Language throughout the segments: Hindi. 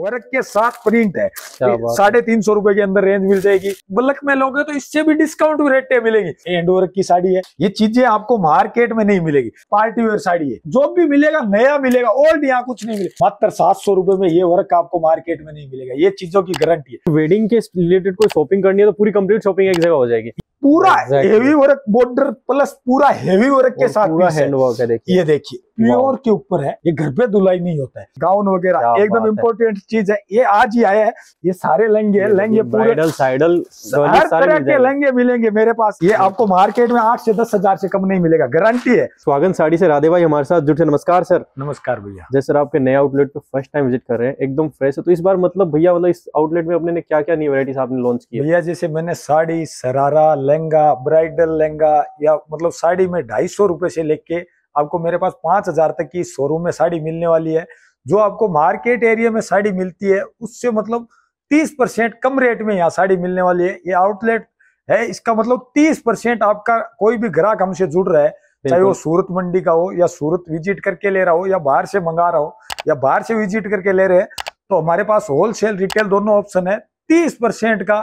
वर्क के साथ प्रिंट है साढ़े तीन सौ रुपए के अंदर रेंज मिल जाएगी बल्क में लोगे तो इससे भी डिस्काउंट रेट पे मिलेगी एंड वर्क की साड़ी है ये चीजें आपको मार्केट में नहीं मिलेगी पार्टी वेयर साड़ी है जो भी मिलेगा नया मिलेगा ओल्ड यहाँ कुछ नहीं मिलेगा मात्र सात सौ रुपए में ये वर्क आपको मार्केट में नहीं मिलेगा ये चीजों की गारंटी है वेडिंग के रिलेटेड कोई शॉपिंग करनी है तो पूरी कंप्लीट शॉपिंग एक जगह हो जाएगी पूरा हेवी वर्क बॉर्डर प्लस पूरा हेवी वर्क के साथ हैंड वर्क है देखिए ये देखिए प्योर के ऊपर है ये घर पे धुलाई नहीं होता है गाउन वगैरह एकदम इम्पोर्टेंट चीज है ये आज ही आया है ये सारे लहंगे लहंगे पूरे साइडल हर तरह के लहंगे मिलेंगे मेरे पास ये हम्म। आपको मार्केट में आठ से दस हजार से कम नहीं मिलेगा गारंटी है स्वागत साड़ी से राधे भाई हमारे साथ जुटे नमस्कार सर नमस्कार भैया जैसे आपके नए आउटलेट पे फर्स्ट टाइम विजिट कर रहे हैं एकदम फ्रेश है तो इस बार मतलब भैया मतलब इस आउटलेट में अपने क्या क्या नई वेराइटी आपने लॉन्च की भैया जैसे मैंने साड़ी सरारा लहंगा ब्राइडल लहंगा या मतलब साड़ी में ढाई सौ रुपए से लेके आपको मेरे पास पांच हजार तक की शोरूम में साड़ी मिलने वाली है जो आपको मार्केट एरिया में साड़ी मिलती है उससे मतलब तीस परसेंट कम रेट में यहाँ साड़ी मिलने वाली है ये आउटलेट है इसका मतलब तीस परसेंट आपका कोई भी ग्राहक हमसे जुड़ रहा है चाहे वो सूरत मंडी का हो या सूरत विजिट करके ले रहा हो या बाहर से मंगा रहा हो या बाहर से विजिट करके ले रहे हैं तो हमारे पास होलसेल रिटेल दोनों ऑप्शन है तीस परसेंट का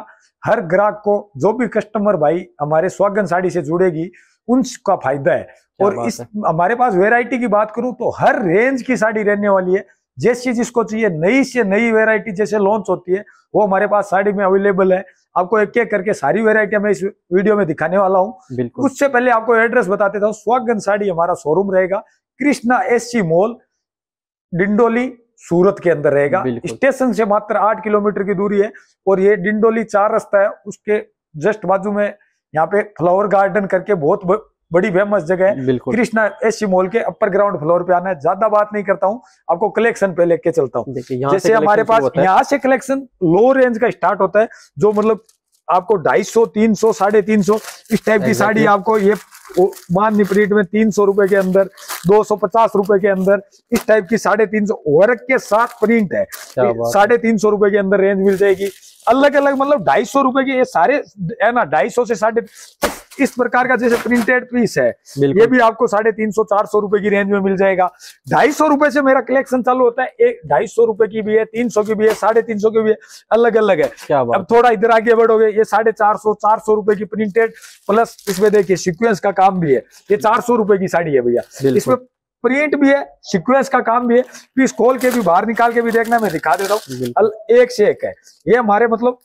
हर ग्राहक को जो भी कस्टमर भाई हमारे स्वागन साड़ी से जुड़ेगी उनका फायदा है और इस है? हमारे पास वेराइटी की बात करूं तो हर रेंज की साड़ी रहने वाली है जैसी जिसको चाहिए नई से नई वेरायटी जैसे लॉन्च होती है वो हमारे पास साड़ी में अवेलेबल है आपको एक एक करके सारी वेरायटियां मैं इस वीडियो में दिखाने वाला हूँ उससे पहले आपको एड्रेस बताते था स्वागन साड़ी हमारा शोरूम रहेगा कृष्णा एस मॉल डिंडोली सूरत के अंदर रहेगा स्टेशन से मात्र आठ किलोमीटर की दूरी है और ये डिंडोली चार रास्ता है उसके जस्ट बाजू में यहाँ पे फ्लावर गार्डन करके बहुत ब, बड़ी फेमस जगह है कृष्णा एस मॉल के अपर ग्राउंड फ्लोर पे आना है ज्यादा बात नहीं करता हूँ आपको कलेक्शन पे लेके चलता हूँ जैसे हमारे पास यहाँ से कलेक्शन लो रेंज का स्टार्ट होता है जो मतलब आपको ढाई सौ तीन सौ साढ़े तीन सौ इस टाइप की साड़ी आपको ये मान प्रिंट में तीन सौ रुपए के अंदर दो सौ पचास रुपए के अंदर इस टाइप की साढ़े तीन सौ वर्क के साथ प्रिंट है साढ़े तीन सौ रुपए के अंदर रेंज मिल जाएगी अलग अलग मतलब ढाई सौ रुपए के ये सारे है ना ढाई सौ से साढ़े इस प्रकार का जैसे प्रिंटेड पीस है ये भी आपको साढ़े तीन सौ चार सौ रुपए की रेंज में मिल जाएगा ढाई सौ रुपए से मेरा कलेक्शन चालू होता है एक ढाई सौ रुपए की भी है तीन सौ की भी है साढ़े तीन सौ की भी है अलग अलग है क्या अब थोड़ा इधर आगे बढ़ोगे ये साढ़े चार सौ चार सौ रुपए की प्रिंटेड प्लस इसमें देखिए सिक्वेंस का काम भी है ये चार सौ रुपए की साड़ी है भैया इसमें प्रिंट भी है सिक्वेंस का काम भी है पीस खोल के भी बाहर निकाल के भी देखना मैं दिखा देता हूँ एक से एक है ये हमारे मतलब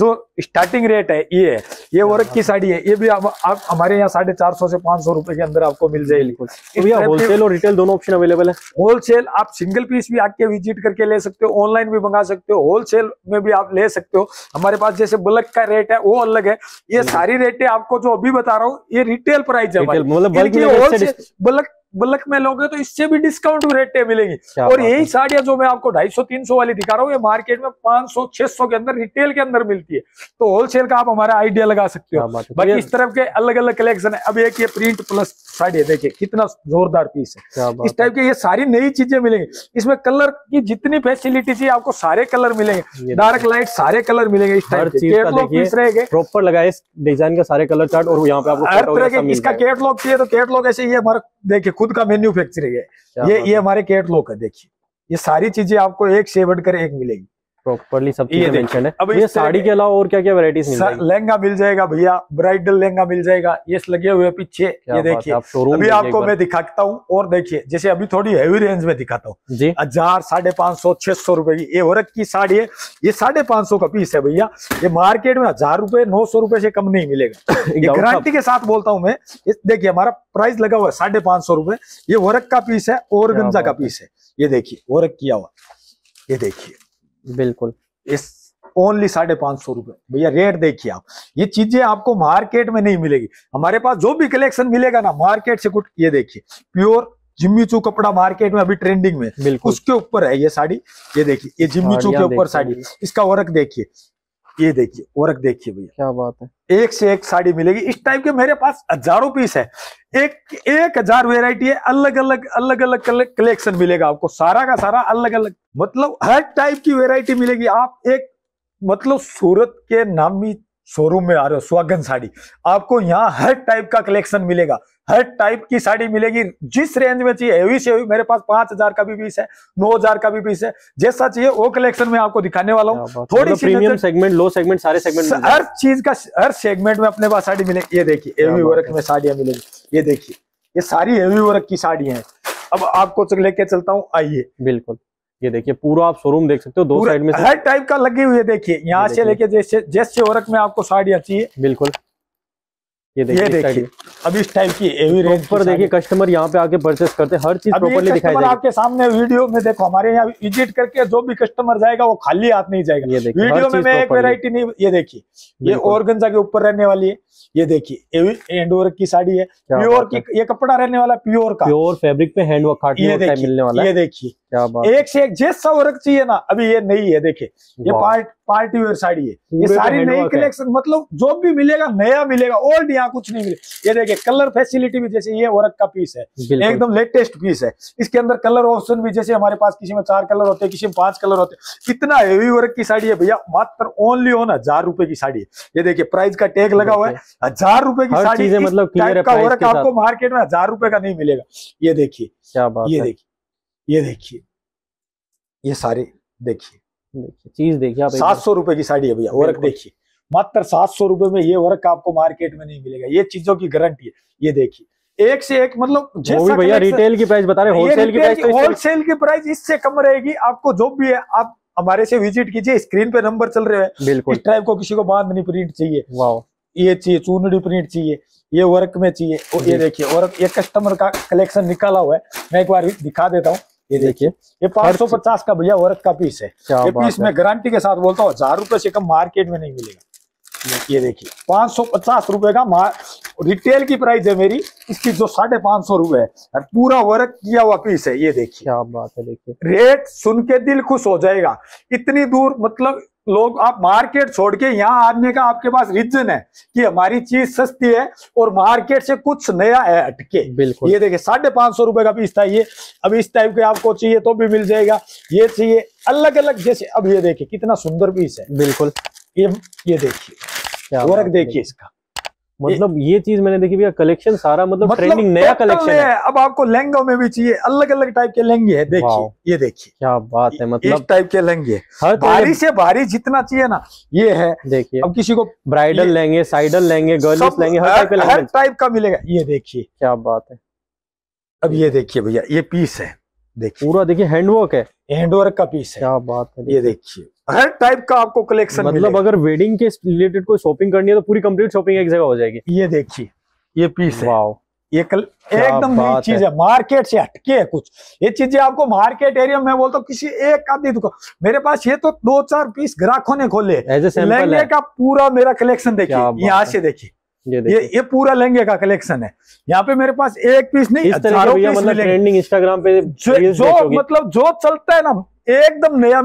जो स्टार्टिंग रेट है ये है ये वर्क की हाँ। साड़ी है ये भी आप, आप हमारे यहाँ साढ़े चार सौ से पांच सौ रुपए के अंदर आपको मिल जाएगी तो होलसेल और रिटेल दोनों ऑप्शन अवेलेबल है होलसेल आप सिंगल पीस भी आके विजिट करके ले सकते हो ऑनलाइन भी मंगा सकते हो होलसेल में भी आप ले सकते हो हमारे पास जैसे बल्क का रेट है वो अलग है ये सारी रेटें आपको जो अभी बता रहा हूँ ये रिटेल प्राइस है बल्क मतलब बल्क में लोगे तो इससे भी डिस्काउंट रेट मिलेगी और यही साड़ियां जो मैं आपको 250 300 वाली दिखा रहा हूँ ये मार्केट में 500 600 के अंदर रिटेल के अंदर मिलती है तो होलसेल का आप हमारा आइडिया लगा सकते हो बाकी इस तरफ के अलग अलग कलेक्शन है अब एक ये प्रिंट प्लस साड़ी देखिए कितना जोरदार पीस है इस टाइप के ये सारी नई चीजें मिलेंगी इसमें कलर की जितनी फैसिलिटीज है आपको सारे कलर मिलेंगे डार्क लाइट सारे कलर मिलेंगे इस टाइप के प्रॉपर लगाए डिजाइन का सारे कलर चार्ट और यहाँ पे आपको हर तरह के इसका कैटलॉग चाहिए तो कैटलॉग ऐसे ही हमारा देखिए खुद का मैन्युफैक्चरिंग है ये ये हमारे कैटलॉग है देखिए ये सारी चीजें आपको एक से कर एक मिलेगी प्रॉपरली सब ये मेंशन है अब ये साड़ी के अलावा और क्या क्या वेराइटीज मिल लहंगा मिल जाएगा भैया ब्राइडल लहंगा मिल जाएगा ये लगे हुए पीछे ये देखिए अभी आपको मैं दिखाता हूँ और देखिए जैसे अभी थोड़ी हेवी रेंज में दिखाता हूँ जी हजार साढ़े पांच सौ छह सौ रुपए की ये औरत की साड़ी है ये साढ़े पांच सौ का पीस है भैया ये मार्केट में हजार रुपए नौ सौ रुपए से कम नहीं मिलेगा गारंटी के साथ बोलता हूँ मैं देखिए हमारा प्राइस लगा हुआ है साढ़े पांच सौ रुपए ये वर्क का पीस है और गंजा का पीस है ये देखिए वर्क किया हुआ ये देखिए बिल्कुल इस ओनली साढ़े पांच सौ रुपए भैया रेट देखिए आप ये चीजें आपको मार्केट में नहीं मिलेगी हमारे पास जो भी कलेक्शन मिलेगा ना मार्केट से कुछ ये देखिए प्योर जिम्मी चू कपड़ा मार्केट में अभी ट्रेंडिंग में उसके ऊपर है ये साड़ी ये देखिए ये जिम्मी चू के ऊपर साड़ी इसका वर्क देखिए ये देखिए वर्क देखिए भैया क्या बात है एक से एक साड़ी मिलेगी इस टाइप के मेरे पास हजारों पीस है एक एक हजार वेराइटी है अलग अलग अलग अलग, कलेक्शन मिलेगा आपको सारा का सारा अलग अलग मतलब हर टाइप की वेराइटी मिलेगी आप एक मतलब सूरत के नामी शोरूम में आ रहे हो सुहागन साड़ी आपको यहाँ हर टाइप का कलेक्शन मिलेगा हर टाइप की साड़ी मिलेगी जिस रेंज में चाहिए हेवी से हेवी मेरे पास पांच हजार का भी पीस है नौ हजार का भी पीस है जैसा चाहिए वो कलेक्शन में आपको दिखाने वाला हूँ थोड़ी प्रीमियम सेगमेंट लो सेगमेंट सारे सेगमेंट हर चीज का हर सेगमेंट में अपने पास साड़ी मिलेगी ये देखिए हेवी वर्क में साड़ियां मिलेगी ये देखिए ये सारी हेवी वर्क की साड़ी है अब आपको लेके चलता हूँ आइए बिल्कुल ये देखिए पूरा आप शोरूम देख सकते हो दो साइड में हर टाइप का लगी हुई है देखिए यहाँ से लेके जैसे जैसे वर्क में आपको साड़ियाँ चाहिए बिल्कुल ये देखिए अब इस टाइप की पर देखिए कस्टमर यहाँ पे आके परचेस करते हैं हर चीज प्रॉपरली दिखाई दे आपके सामने वीडियो में देखो हमारे यहाँ विजिट करके जो भी कस्टमर जाएगा वो खाली हाथ नहीं जाएगा ये देखिए वीडियो में एक वेरायटी नहीं ये देखिए ये ऑर्गेंजा के ऊपर रहने वाली है ये देखिए हैंडवर्क की साड़ी है प्योर की ये कपड़ा रहने वाला प्योर का प्योर फैब्रिक पे हैंडवर्क ये मिलने वाला ये देखिए एक से एक जैसा वर्क चाहिए ना अभी ये नहीं है देखिए ये पार्ट पार्टी वेयर साड़ी है ये तो सारी नई कलेक्शन मतलब जो भी मिलेगा नया मिलेगा ओल्ड यहाँ कुछ नहीं मिले ये देखिए कलर फैसिलिटी भी जैसे ये वर्क का पीस है एकदम लेटेस्ट पीस है इसके अंदर कलर ऑप्शन भी जैसे हमारे पास किसी में चार कलर होते हैं किसी में पांच कलर होते हैं इतना हेवी वर्क की साड़ी है भैया मात्र ओनली ओन हजार रुपए की साड़ी है ये देखिए प्राइस का टैग लगा हुआ है हजार रुपए की साड़ी इस मतलब का वर्क आपको मार्केट में हजार रुपए का नहीं मिलेगा ये देखिए क्या बात ये देखिए ये देखिए ये सारे देखिए चीज देखिए आप सात सौ रुपए की साड़ी है भैया वर्क देखिए मात्र सात सौ रुपए में ये वर्क आपको मार्केट में नहीं मिलेगा ये चीजों की गारंटी है ये देखिए एक से एक मतलब भैया रिटेल की प्राइस बता रहे होलसेल की प्राइस होलसेल तो की प्राइस इससे कम रहेगी आपको जो भी है आप हमारे से विजिट कीजिए स्क्रीन पे नंबर चल रहे हैं बिल्कुल इस टाइप को किसी को बांधनी प्रिंट चाहिए वाह ये चाहिए चूनड़ी प्रिंट चाहिए ये वर्क में चाहिए और ये देखिए और ये कस्टमर का कलेक्शन निकाला हुआ है मैं एक बार दिखा देता हूँ ये देखिए ये पांच सौ पचास का भैया वर्क का पीस है ये पीस मैं गारंटी के साथ बोलता हूँ हजार रुपए से कम मार्केट में नहीं मिलेगा ये देखिए पांच सौ पचास रुपए का रिटेल की प्राइस है मेरी इसकी जो साढ़े पांच सौ रूपये है पूरा वर्क किया हुआ पीस है ये देखिए क्या बात है देखिए रेट सुन के दिल खुश हो जाएगा इतनी दूर मतलब लोग आप मार्केट छोड़ के यहाँ आने का आपके पास रीजन है कि हमारी चीज सस्ती है और मार्केट से कुछ नया है हटके बिल्कुल ये देखिए साढ़े पांच सौ रुपए का पीस था ये अब इस टाइप के आपको चाहिए तो भी मिल जाएगा ये चाहिए अलग अलग जैसे अब ये देखिए कितना सुंदर पीस है बिल्कुल ये ये देखिए वर्क देखिए इसका मतलब ये चीज मैंने देखी भैया कलेक्शन सारा मतलब, मतलब ट्रेंडिंग नया कलेक्शन है अब आपको लहंगो में भी चाहिए अलग अलग टाइप के लहंगे हैं देखिए ये देखिए क्या बात है मतलब इस टाइप के लहंगे हर भारी से भारी जितना चाहिए ना ये है देखिए अब किसी को ब्राइडल लेंगे साइडल लेंगे गर्ल्स लेंगे हर टाइप का मिलेगा ये देखिए क्या बात है अब ये देखिए भैया ये पीस है देखिए पूरा देखिए हैंडवर्क है हैंडवर्क का पीस है क्या बात है ये देखिए हर टाइप का आपको कलेक्शन मतलब अगर वेडिंग के रिलेटेड कोई शॉपिंग करनी है तो पूरी कंप्लीट शॉपिंग एक जगह हो जाएगी ये देखिए ये पीस है ये कल एकदम चीज है मार्केट से हटके है कुछ ये चीजें आपको मार्केट एरिया में बोलता हूँ किसी एक आदमी दुकान मेरे पास ये तो दो चार पीस ग्राहकों ने खोले लहंगे का पूरा मेरा कलेक्शन देखिए यहाँ से देखिए ये ये ये पूरा लहंगे का कलेक्शन है यहाँ पे मेरे पास एक पीस नहीं इस तरह मतलब ट्रेंडिंग इंस्टाग्राम पे जो, जो मतलब जो चलता है ना एकदम नया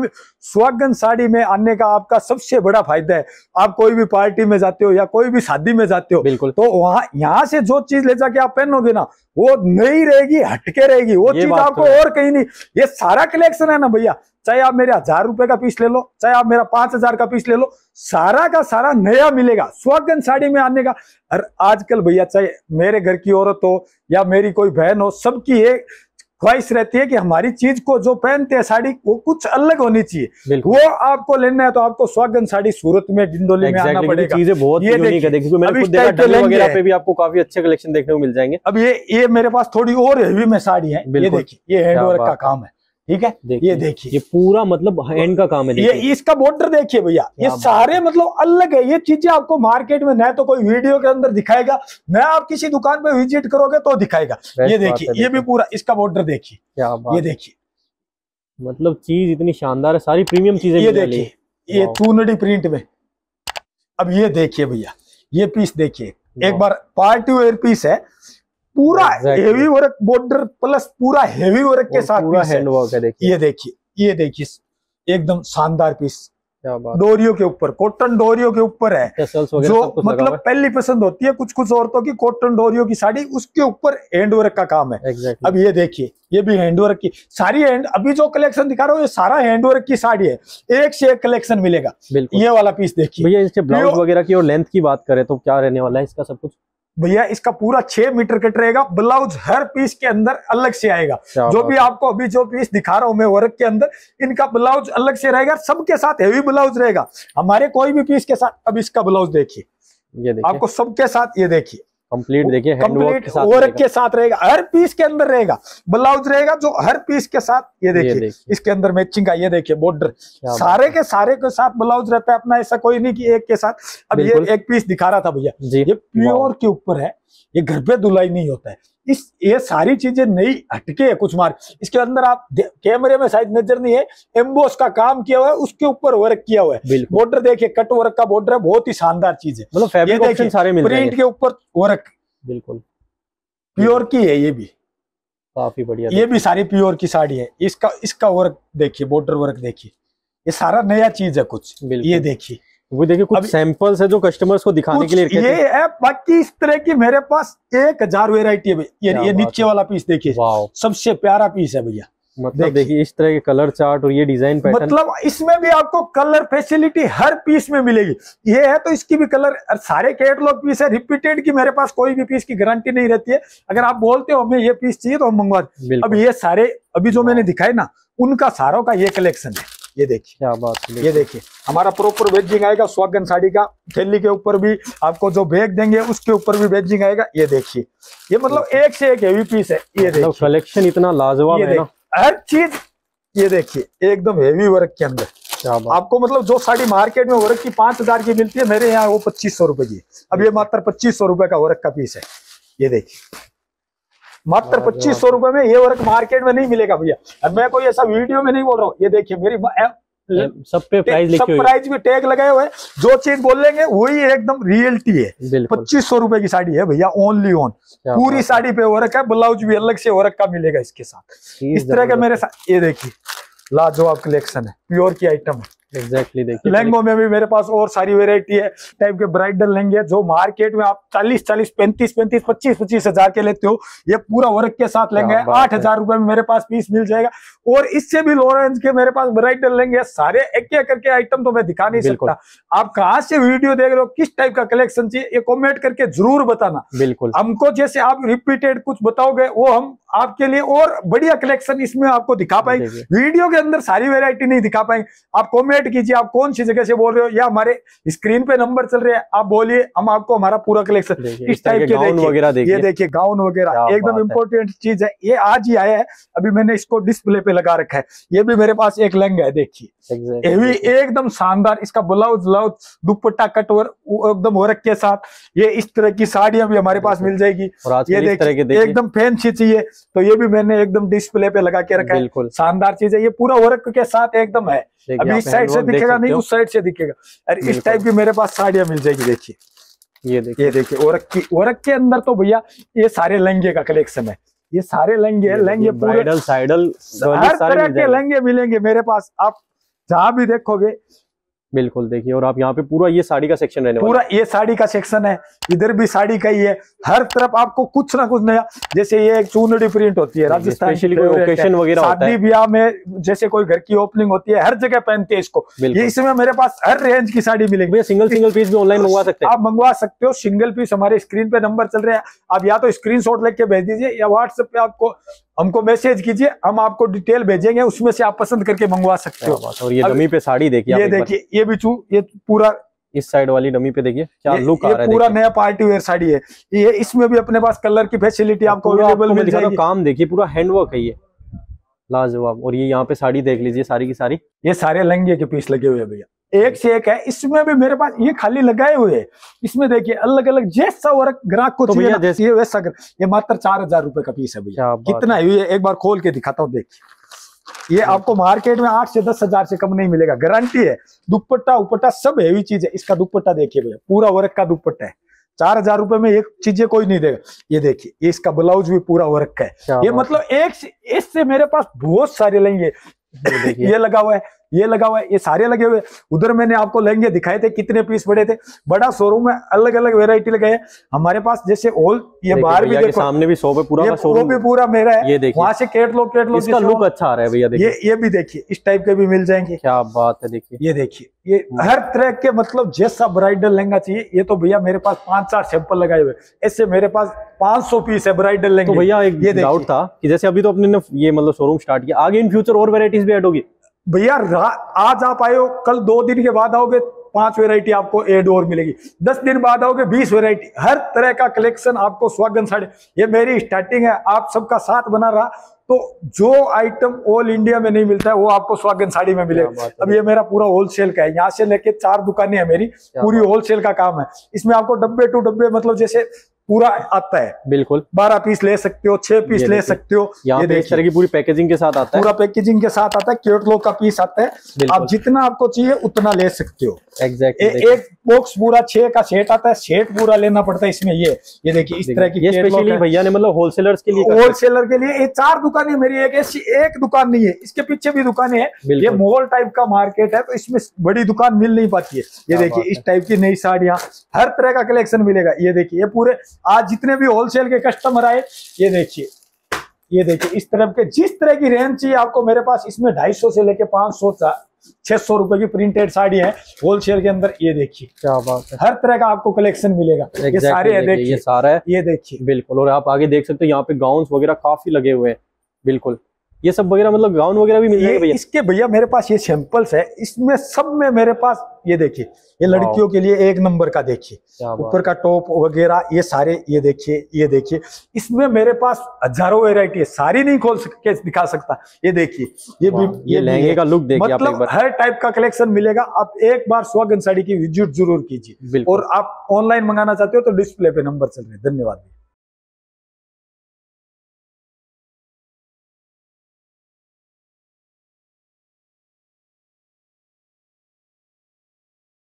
स्वागन साड़ी में आने का आपका सबसे बड़ा फायदा है आप कोई भी पार्टी में जाते हो या कोई भी शादी में जाते हो बिल्कुल तो वहां यहाँ से जो चीज ले जाके आप पहनोगे ना वो नई रहेगी हटके रहेगी वो चीज आपको तो और कहीं नहीं ये सारा कलेक्शन है ना भैया चाहे आप मेरे हजार रुपए का पीस ले लो चाहे आप मेरा पांच हजार का पीस ले लो सारा का सारा नया मिलेगा स्वागन साड़ी में आने का और आजकल भैया चाहे मेरे घर की औरत हो या मेरी कोई बहन हो सबकी एक ख्वाहिश रहती है कि हमारी चीज को जो पहनते हैं साड़ी वो कुछ अलग होनी चाहिए वो आपको लेना है तो आपको स्वागन साड़ी सूरत में डिंडोली में आना पड़ेगा चीजें बहुत ये देखिए पे भी आपको काफी अच्छे कलेक्शन देखने को मिल जाएंगे अब ये ये मेरे पास थोड़ी और हेवी में साड़ी है ये देखिए ये हैंडवर्क का काम है ठीक है ये देखिए ये पूरा मतलब एंड का काम है ये इसका बॉर्डर देखिए भैया ये सारे मतलब अलग है ये चीजें आपको मार्केट में न तो कोई वीडियो के अंदर दिखाएगा न आप किसी दुकान पे विजिट करोगे तो दिखाएगा ये देखिए ये भी पूरा इसका बॉर्डर देखिए ये देखिए मतलब चीज इतनी शानदार है सारी प्रीमियम चीजें ये देखिए ये चूनड़ी प्रिंट में अब ये देखिए भैया ये पीस देखिए एक बार पार्टी वेयर पीस है पूरा exactly. Heavy work border plus पूरा हेवी वर्क के साथ पीस है ये देखिए ये देखिए एकदम शानदार पीस डोरियो के ऊपर कॉटन डोरियो के ऊपर है जो मतलब पहली पसंद होती है कुछ कुछ औरतों की कॉटन डोरियो की साड़ी उसके ऊपर हैंडवर्क का काम है exactly. अब ये देखिए ये भी हैंडवर्क की सारी हैंड अभी जो कलेक्शन दिखा रहा हूँ ये सारा हैंडवर्क की साड़ी है एक से एक कलेक्शन मिलेगा ये वाला पीस देखिए भैया इसके ब्लाउज वगैरह की और लेंथ की बात करें तो क्या रहने वाला है इसका सब कुछ भैया इसका पूरा छह मीटर कट रहेगा ब्लाउज हर पीस के अंदर अलग से आएगा जो भी आपको अभी जो पीस दिखा रहा हूं मैं वर्क के अंदर इनका ब्लाउज अलग से रहेगा सबके साथ हेवी ब्लाउज रहेगा हमारे कोई भी पीस के साथ अब इसका ब्लाउज देखिए ये आपको सबके साथ ये देखिए कंप्लीट देखिए कंप्लीट वर्क के साथ रहेगा हर पीस के अंदर रहेगा ब्लाउज रहेगा जो हर पीस के साथ ये देखिए इसके अंदर मैचिंग का ये देखिए बॉर्डर सारे के सारे के साथ ब्लाउज रहता है अपना ऐसा कोई नहीं कि एक के साथ अब ये एक पीस दिखा रहा था भैया ये प्योर के ऊपर है ये घर पे धुलाई नहीं होता है इस ये सारी चीजें नई हटके है कुछ मार इसके अंदर आप कैमरे में शायद नजर नहीं है एम्बोस का काम किया हुआ है उसके ऊपर वर्क किया हुआ है बॉर्डर देखिए कट वर्क का बॉर्डर है बहुत ही शानदार चीज है मतलब ऑप्शन सारे मिल प्रिंट के ऊपर वर्क बिल्कुल प्योर की है ये भी काफी बढ़िया ये भी सारी प्योर की साड़ी है इसका इसका वर्क देखिए बॉर्डर वर्क देखिए ये सारा नया चीज है कुछ ये देखिए वो देखिए कुछ सैंपल्स है जो कस्टमर्स को दिखाने के लिए रखे ये है बाकी इस तरह की मेरे पास एक हजार वेरायटी है ये, ये नीचे वाला पीस देखिए सबसे प्यारा पीस है भैया मतलब देखिए इस तरह के कलर चार्ट और ये डिजाइन पैटर्न मतलब इसमें भी आपको कलर फैसिलिटी हर पीस में मिलेगी ये है तो इसकी भी कलर सारे कैटलॉग पीस है रिपीटेड की मेरे पास कोई भी पीस की गारंटी नहीं रहती है अगर आप बोलते हो हमें ये पीस चाहिए तो हम मंगवा अब ये सारे अभी जो मैंने दिखाई ना उनका सारों का ये कलेक्शन है ये देखिए क्या बात है ये देखिए हमारा प्रॉपर वेजिंग आएगा स्वागन साड़ी का थैली के ऊपर भी आपको जो बैग देंगे उसके ऊपर भी वेजिंग आएगा ये देखिए ये मतलब एक से एक हेवी पीस है ये मतलब देखिए कलेक्शन इतना लाजवाब है ना हर चीज ये देखिए एकदम हेवी वर्क के अंदर आपको मतलब जो साड़ी मार्केट में वर्क की पांच हजार की मिलती है मेरे यहाँ वो पच्चीस सौ रुपए की अब ये मात्र पच्चीस सौ रुपए का वर्क का पीस है ये देखिए मात्र पच्चीस सौ रुपए में ये वर्क मार्केट में नहीं मिलेगा भैया मैं कोई ऐसा वीडियो में नहीं बोल रहा हूँ ये देखिए मेरी सब पे प्राइस सब प्राइस में टैग लगाए हुए जो चीज बोलेंगे वही एकदम रियलिटी है पच्चीस सौ रूपये की साड़ी है भैया ओनली ओन पूरी साड़ी पे वर्क है ब्लाउज भी अलग से वर्क का मिलेगा इसके साथ इस तरह का मेरे साथ ये देखिए लाजवाब कलेक्शन है प्योर की आइटम है एग्जैक्टली देखिए लहंगों में भी मेरे पास और सारी वेरायटी है टाइप के ब्राइडल लहंगे जो मार्केट में आप चालीस चालीस पैंतीस पैंतीस पच्चीस पच्चीस हजार के लेते हो ये पूरा वर्क के साथ लहंगा है आठ हजार रुपए में मेरे पास पीस मिल जाएगा और इससे भी लो रेंज के मेरे पास ब्राइडल लहंगे सारे एक एक करके आइटम तो मैं दिखा नहीं सकता आप कहा से वीडियो देख रहे हो किस टाइप का कलेक्शन चाहिए ये कॉमेंट करके जरूर बताना बिल्कुल हमको जैसे आप रिपीटेड कुछ बताओगे वो हम आपके लिए और बढ़िया कलेक्शन इसमें आपको दिखा पाएंगे वीडियो के अंदर सारी वेरायटी नहीं दिखा पाएंगे आप कॉमेंट कीजिए आप कौन सी जगह से बोल रहे हो या हमारे स्क्रीन पे नंबर चल रहे हैं आप बोलिए हम आपको हमारा पूरा कलेक्शन इस टाइप के ये देखिए गाउन वगैरह एकदम इम्पोर्टेंट चीज है ये आज ही आया है अभी मैंने इसको डिस्प्ले पे लगा रखा है ये भी मेरे पास एक लंग है देखिए exactly. एकदम शानदार इसका ब्लाउज ब्लाउज दुपट्टा कट एकदम वर्क के साथ ये इस तरह की साड़ियां भी हमारे पास मिल जाएगी ये देखिए एकदम फैंसी चाहिए तो ये भी मैंने एकदम डिस्प्ले पे लगा के रखा है शानदार चीज है ये पूरा वर्क के साथ एकदम है अभी इस साइड से दिखेगा नहीं उस साइड से दिखेगा अरे इस टाइप की मेरे पास साड़ियां मिल जाएगी देखिए ये देखिए ये देखिए ओरक की ओरक के अंदर तो भैया ये सारे लहंगे का कलेक्शन है ये सारे लहंगे लहंगे पूरे साइडल हर तरह के लहंगे मिलेंगे मेरे पास आप जहां भी देखोगे बिल्कुल देखिए और आप यहाँ पे पूरा ये साड़ी का सेक्शन रहने पूरा ये साड़ी का सेक्शन है इधर भी साड़ी का ही है हर तरफ आपको कुछ ना कुछ नया जैसे ये चूनड़ी प्रिंट होती है राजस्थान ओकेशन वगैरह शादी ब्याह में जैसे कोई घर की ओपनिंग होती है हर जगह पहनते हैं इसको ये इसमें मेरे पास हर रेंज की साड़ी मिलेगी भैया सिंगल सिंगल पीस भी ऑनलाइन मंगवा सकते हैं आप मंगवा सकते हो सिंगल पीस हमारे स्क्रीन पे नंबर चल रहे हैं आप या तो स्क्रीन लेके भेज दीजिए या व्हाट्सएप पे आपको हमको मैसेज कीजिए हम आपको डिटेल भेजेंगे उसमें से आप पसंद करके मंगवा सकते हो और ये डमी पे साड़ी देखिए ये देखिए ये भी चू ये पूरा इस साइड वाली डमी पे देखिए क्या ये, लुक ये आ रहा है पूरा नया पार्टी वेयर साड़ी है ये इसमें भी अपने पास कलर की फैसिलिटी आपको अवेलेबल मिल जाएगी काम देखिए पूरा हैंडवर्क है ये लाजवाब और ये यहाँ पे साड़ी देख लीजिए सारी की सारी ये सारे लहंगे के पीस लगे हुए भैया एक से एक है इसमें भी मेरे पास ये खाली लगाए हुए है इसमें देखिए अलग अलग जैसा वर्क ग्राहक को तो ये वैसा ये मात्र चार हजार रुपए का पीस है भैया कितना है ये एक बार खोल के दिखाता हूँ देखिए ये हाँ। आपको मार्केट में आठ से दस हजार से कम नहीं मिलेगा गारंटी है दुपट्टा उपट्टा सब हेवी चीज है इसका दुपट्टा देखिए भैया पूरा वर्क का दुपट्टा है चार हजार रुपए में एक चीजें कोई नहीं देगा ये देखिए ये इसका ब्लाउज भी पूरा वर्क का है ये मतलब एक इससे मेरे पास बहुत सारे लेंगे ये लगा हुआ है ये लगा हुआ है ये सारे लगे हुए उधर मैंने आपको लहंगे दिखाए थे कितने पीस पड़े थे बड़ा शोरूम है अलग अलग वेरायटी लगाए हमारे पास जैसे ऑल ये बाहर भी देखो सामने भी शॉप है पूरा शोरूम भी पूरा मेरा है ये वहां से केट लो इसका लुक अच्छा आ रहा है भैया ये ये भी देखिए इस टाइप के भी मिल जाएंगे क्या बात है देखिए ये देखिए ये हर तरह के मतलब जैसा ब्राइडल लहंगा चाहिए ये तो भैया मेरे पास पांच चार सैंपल लगाए हुए ऐसे मेरे पास 500 पीस है ब्राइडल लहंगे तो भैया एक डाउट था कि जैसे अभी तो अपने ये मतलब शोरूम स्टार्ट किया आगे इन फ्यूचर और वेराइटीज भी एड होगी भैया आज आप आए हो कल दो दिन के बाद आओगे पांच वेराइटी आपको एड और मिलेगी दस दिन बाद आओगे बीस वेराइटी हर तरह का कलेक्शन आपको स्वागन साड़ी ये मेरी स्टार्टिंग है आप सबका साथ बना रहा तो जो आइटम ऑल इंडिया में नहीं मिलता है वो आपको स्वागन साड़ी में मिलेगा अब ये मेरा पूरा होलसेल का है यहाँ से लेके चार दुकानें हैं मेरी पूरी होलसेल का काम है इसमें आपको डब्बे टू डब्बे मतलब जैसे पूरा आता है बिल्कुल बारह पीस ले सकते हो छह पीस ले सकते हो ये पे तरह की पूरी पैकेजिंग के साथ आता है पूरा पैकेजिंग के साथ आता है कैटलॉग का पीस आता है आप जितना आपको चाहिए उतना ले सकते हो एग्जैक्ट एक बॉक्स पूरा छह का सेट आता है सेट पूरा लेना पड़ता है इसमें ये ये देखिए इस तरह की स्पेशली भैया ने मतलब होलसेलर के लिए होलसेलर के लिए ये चार दुकानें मेरी एक ऐसी एक दुकान नहीं है इसके पीछे भी दुकान है ये मॉल टाइप का मार्केट है तो इसमें बड़ी दुकान मिल नहीं पाती है ये देखिए इस टाइप की नई साड़ियाँ हर तरह का कलेक्शन मिलेगा ये देखिए ये पूरे आज जितने भी होलसेल के कस्टमर आए ये देखिए ये देखिए इस तरह के जिस तरह की रेंज चाहिए आपको मेरे पास इसमें ढाई सौ से लेके पांच सौ छह सौ रुपए की प्रिंटेड साड़ी है होलसेल के अंदर ये देखिए क्या बात है हर तरह का आपको कलेक्शन मिलेगा exactly, ये सारे है देखिए ये सारा है ये देखिए बिल्कुल और आप आगे देख सकते हो यहाँ पे गाउन वगैरह काफी लगे हुए हैं बिल्कुल ये सब वगैरह मतलब गाउन वगैरह भी मिल जाएगा भैया इसके भैया मेरे पास ये सैंपल्स है इसमें सब में मेरे पास ये देखिए ये लड़कियों के लिए एक नंबर का देखिए ऊपर का टॉप वगैरह ये सारे ये देखिए ये देखिए इसमें मेरे पास हजारों वेरायटी है सारी नहीं खोल सके दिखा सकता ये देखिए ये भी ये लहंगे का लुक देखिए मतलब हर टाइप का कलेक्शन मिलेगा आप एक बार स्वागन साड़ी की विजिट जरूर कीजिए और आप ऑनलाइन मंगाना चाहते हो तो डिस्प्ले पे नंबर चल रहे धन्यवाद